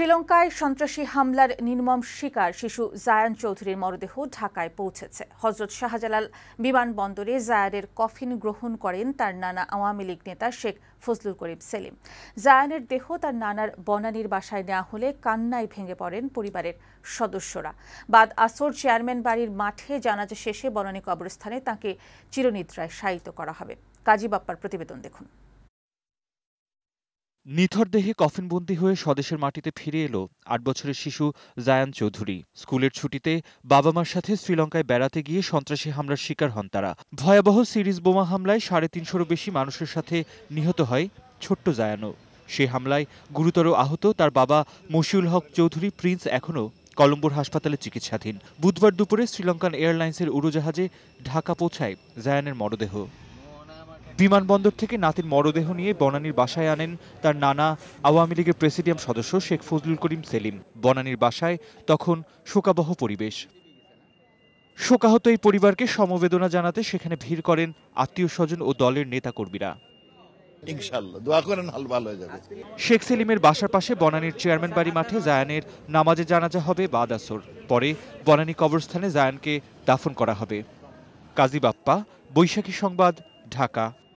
শ্রীলঙ্কায় সন্ত্রাসী হামলার নির্মম শিকার শিশু জায়ান চৌধুরীর মরদেহ ঢাকায় পৌঁছেছে হজরত শাহজালাল বিমানবন্দরে জায়ানের কফিন গ্রহণ করেন তার নানা আওয়ামী লীগ নেতা শেখ ফজলুল করিম সেলিম জায়ানের দেহ তার নানার বনানীর বাসায় নেওয়া হলে কান্নায় ভেঙে পড়েন পরিবারের সদস্যরা বাদ আসর চেয়ারম্যান বাড়ির মাঠে জানাজা শেষে বনানী কবরস্থানে তাকে চিরনিদ্রায় শায়িত করা হবে কাজী বাপ্পার প্রতিবেদন দেখুন নিথর দেহে কফিনবন্দি হয়ে স্বদেশের মাটিতে ফিরে এলো আট বছরের শিশু জায়ান চৌধুরী স্কুলের ছুটিতে বাবা মার সাথে শ্রীলঙ্কায় বেড়াতে গিয়ে সন্ত্রাসী হামলার শিকার হন তারা ভয়াবহ সিরিজ বোমা হামলায় সাড়ে তিনশোরও বেশি মানুষের সাথে নিহত হয় ছোট্ট জায়ানও সে হামলায় গুরুতর আহত তার বাবা মশিউল হক চৌধুরী প্রিন্স এখনও কলম্বোর হাসপাতালে চিকিৎসাধীন বুধবার দুপুরে শ্রীলঙ্কান এয়ারলাইন্সের উড়োজাহাজে ঢাকা পৌঁছায় জায়ানের মরদেহ বিমানবন্দর থেকে নাতির মরদেহ নিয়ে বনানীর বাসায় আনেন তার নানা আওয়ামী লীগের প্রেসিডিয়াম সদস্য শেখ ফজলুল করিম সেলিম বনানীর বাসায় তখন শোকাবহ পরিবেশ শোকাহত এই পরিবারকে সমবেদনা জানাতে সেখানে ভিড় করেন আত্মীয় স্বজন ও দলের নেতাকর্মীরা কর্মীরা শেখ সেলিমের বাসার পাশে বনানীর চেয়ারম্যান বাড়ি মাঠে জায়ানের নামাজে জানাজা হবে বাদ আসর পরে বনানী কবরস্থানে জায়ানকে দাফন করা হবে কাজী বাপ্পা বৈশাখী সংবাদ ঢাকা